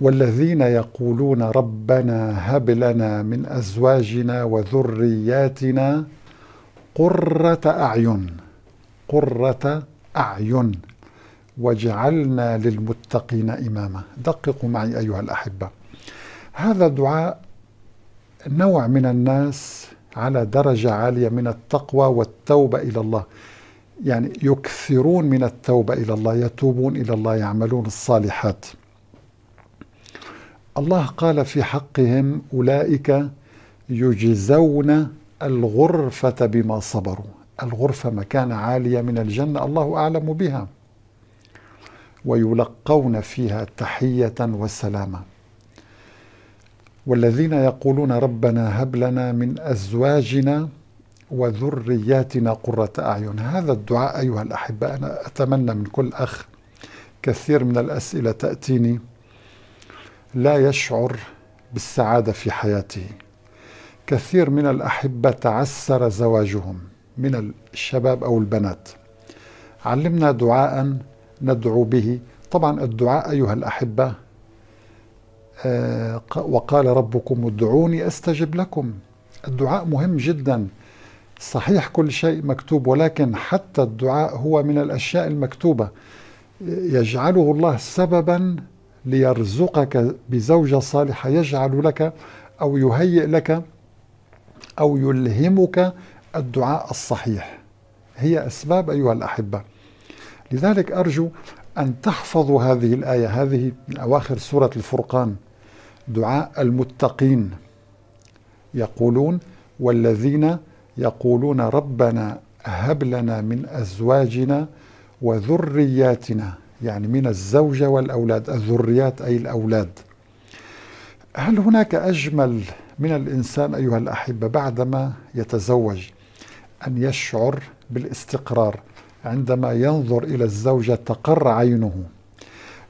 والذين يقولون ربنا هب لنا من ازواجنا وذرياتنا قره اعين قره اعين واجعلنا للمتقين اماما دققوا معي ايها الاحبه هذا دعاء نوع من الناس على درجه عاليه من التقوى والتوبه الى الله يعني يكثرون من التوبه الى الله يتوبون الى الله يعملون الصالحات الله قال في حقهم أولئك يجزون الغرفة بما صبروا الغرفة مكانة عالية من الجنة الله أعلم بها ويلقون فيها تحية وسلامة والذين يقولون ربنا هب لنا من أزواجنا وذرياتنا قرة أعين هذا الدعاء أيها الأحبة أنا أتمنى من كل أخ كثير من الأسئلة تأتيني لا يشعر بالسعاده في حياته كثير من الاحبه تعسر زواجهم من الشباب او البنات علمنا دعاء ندعو به طبعا الدعاء ايها الاحبه آه، وقال ربكم ادعوني استجب لكم الدعاء مهم جدا صحيح كل شيء مكتوب ولكن حتى الدعاء هو من الاشياء المكتوبه يجعله الله سببا ليرزقك بزوجة صالحة يجعل لك أو يهيئ لك أو يلهمك الدعاء الصحيح هي أسباب أيها الأحبة لذلك أرجو أن تحفظوا هذه الآية هذه من أواخر سورة الفرقان دعاء المتقين يقولون والذين يقولون ربنا هب لنا من أزواجنا وذرياتنا يعني من الزوجة والأولاد الذريات أي الأولاد هل هناك أجمل من الإنسان أيها الأحبة بعدما يتزوج أن يشعر بالاستقرار عندما ينظر إلى الزوجة تقر عينه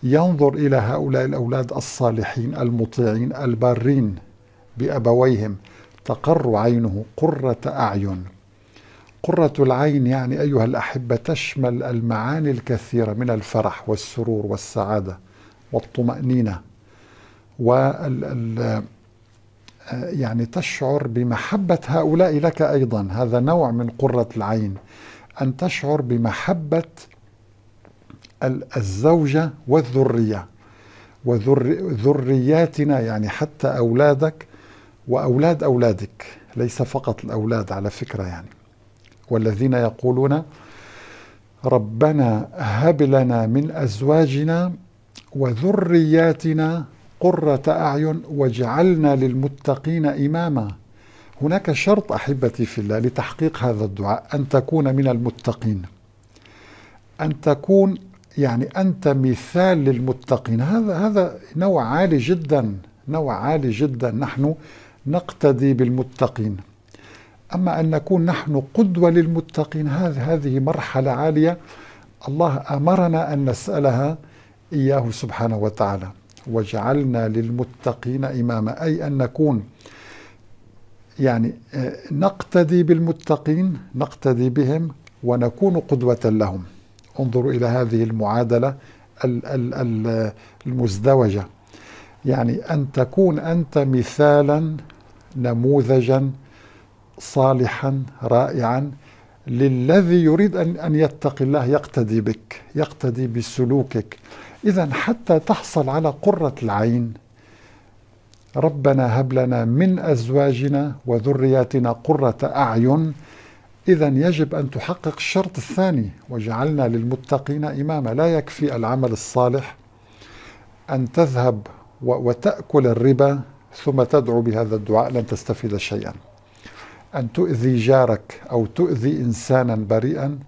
ينظر إلى هؤلاء الأولاد الصالحين المطيعين البارين بأبويهم تقر عينه قرة أعين قرة العين يعني أيها الأحبة تشمل المعاني الكثيرة من الفرح والسرور والسعادة والطمأنينة وال يعني تشعر بمحبة هؤلاء لك أيضا هذا نوع من قرة العين أن تشعر بمحبة الزوجة والذرية وذرياتنا يعني حتى أولادك وأولاد أولادك ليس فقط الأولاد على فكرة يعني والذين يقولون ربنا هب لنا من أزواجنا وذرياتنا قرة أعين واجعلنا للمتقين إماما هناك شرط أحبتي في الله لتحقيق هذا الدعاء أن تكون من المتقين أن تكون يعني أنت مثال للمتقين هذا هذا نوع عالي جدا نوع عالي جدا نحن نقتدي بالمتقين أما أن نكون نحن قدوة للمتقين هذه هذه مرحلة عالية الله أمرنا أن نسألها إياه سبحانه وتعالى وجعلنا للمتقين إماما أي أن نكون يعني آه، نقتدي بالمتقين نقتدي بهم ونكون قدوة لهم انظروا إلى هذه المعادلة المزدوجة يعني أن تكون أنت مثالا نموذجا صالحا رائعا للذي يريد أن, أن يتقي الله يقتدي بك يقتدي بسلوكك إذا حتى تحصل على قرة العين ربنا هب لنا من أزواجنا وذرياتنا قرة أعين إذا يجب أن تحقق الشرط الثاني وجعلنا للمتقين إماما لا يكفي العمل الصالح أن تذهب وتأكل الربا ثم تدعو بهذا الدعاء لن تستفيد شيئا أن تؤذي جارك أو تؤذي إنسانا بريئا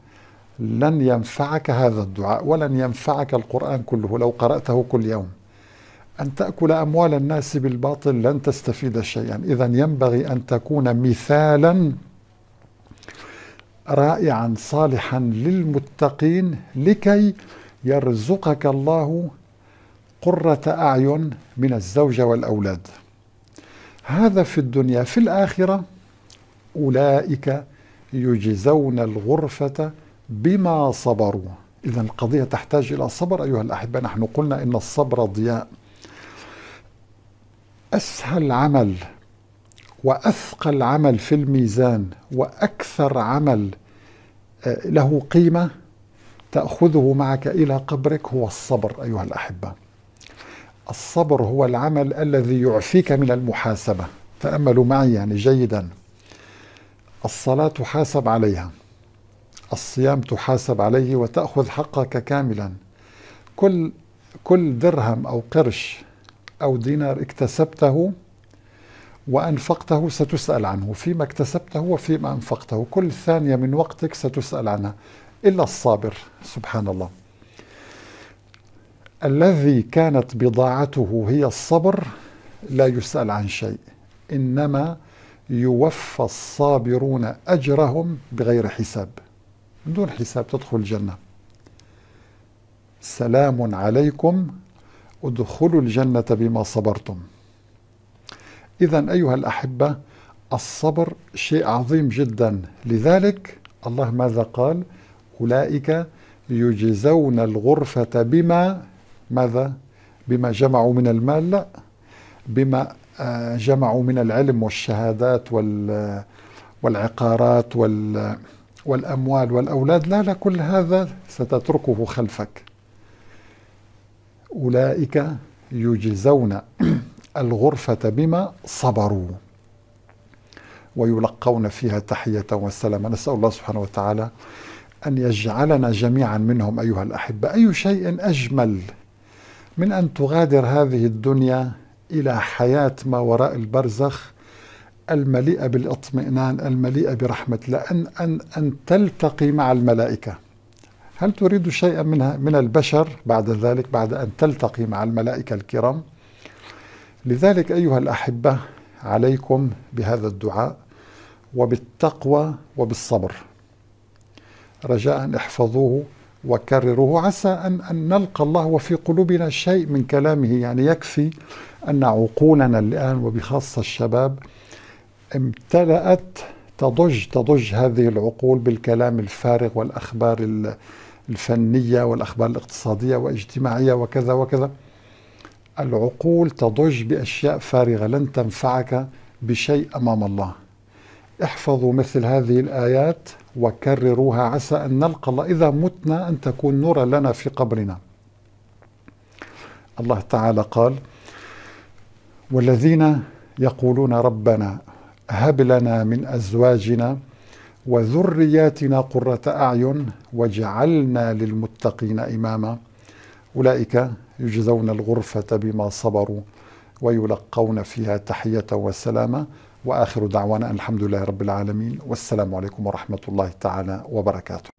لن ينفعك هذا الدعاء ولن ينفعك القرآن كله لو قرأته كل يوم أن تأكل أموال الناس بالباطل لن تستفيد شيئا إذا ينبغي أن تكون مثالا رائعا صالحا للمتقين لكي يرزقك الله قرة أعين من الزوجة والأولاد هذا في الدنيا في الآخرة أولئك يجزون الغرفة بما صبروا إذا القضية تحتاج إلى صبر أيها الأحبة نحن قلنا إن الصبر ضياء أسهل عمل وأثقل عمل في الميزان وأكثر عمل آه، له قيمة تأخذه معك إلى قبرك هو الصبر أيها الأحبة الصبر هو العمل الذي يعفيك من المحاسبة تأملوا معي يعني جيداً الصلاة تحاسب عليها الصيام تحاسب عليه وتأخذ حقك كاملا كل كل درهم أو قرش أو دينار اكتسبته وأنفقته ستسأل عنه فيما اكتسبته وفيما أنفقته كل ثانية من وقتك ستسأل عنها إلا الصابر سبحان الله الذي كانت بضاعته هي الصبر لا يسأل عن شيء إنما يوفى الصابرون أجرهم بغير حساب من دون حساب تدخل الجنة سلام عليكم ادخلوا الجنة بما صبرتم إذا أيها الأحبة الصبر شيء عظيم جدا لذلك الله ماذا قال أولئك يجزون الغرفة بما ماذا بما جمعوا من المال لا بما جمعوا من العلم والشهادات والعقارات والأموال والأولاد لا لا كل هذا ستتركه خلفك أولئك يجزون الغرفة بما صبروا ويلقون فيها تحية وسلاما نسأل الله سبحانه وتعالى أن يجعلنا جميعا منهم أيها الأحبة أي شيء أجمل من أن تغادر هذه الدنيا إلى حياة ما وراء البرزخ المليئة بالاطمئنان المليئة برحمة لان أن, أن, تلتقي مع الملائكة هل تريد شيئا منها من البشر بعد ذلك بعد أن تلتقي مع الملائكة الكرام لذلك أيها الأحبة عليكم بهذا الدعاء وبالتقوى وبالصبر رجاء احفظوه وكرره عسى أن, أن نلقى الله وفي قلوبنا شيء من كلامه يعني يكفي أن عقولنا الآن وبخاصة الشباب امتلأت تضج تضج هذه العقول بالكلام الفارغ والأخبار الفنية والأخبار الاقتصادية واجتماعية وكذا وكذا العقول تضج بأشياء فارغة لن تنفعك بشيء أمام الله احفظوا مثل هذه الآيات وكرروها عسى أن نلقى الله إذا متنا أن تكون نورا لنا في قبرنا الله تعالى قال والذين يقولون ربنا هب لنا من أزواجنا وذرياتنا قرة أعين وجعلنا للمتقين إماما أولئك يجزون الغرفة بما صبروا ويلقون فيها تحية وسلامة واخر دعوانا الحمد لله رب العالمين والسلام عليكم ورحمه الله تعالى وبركاته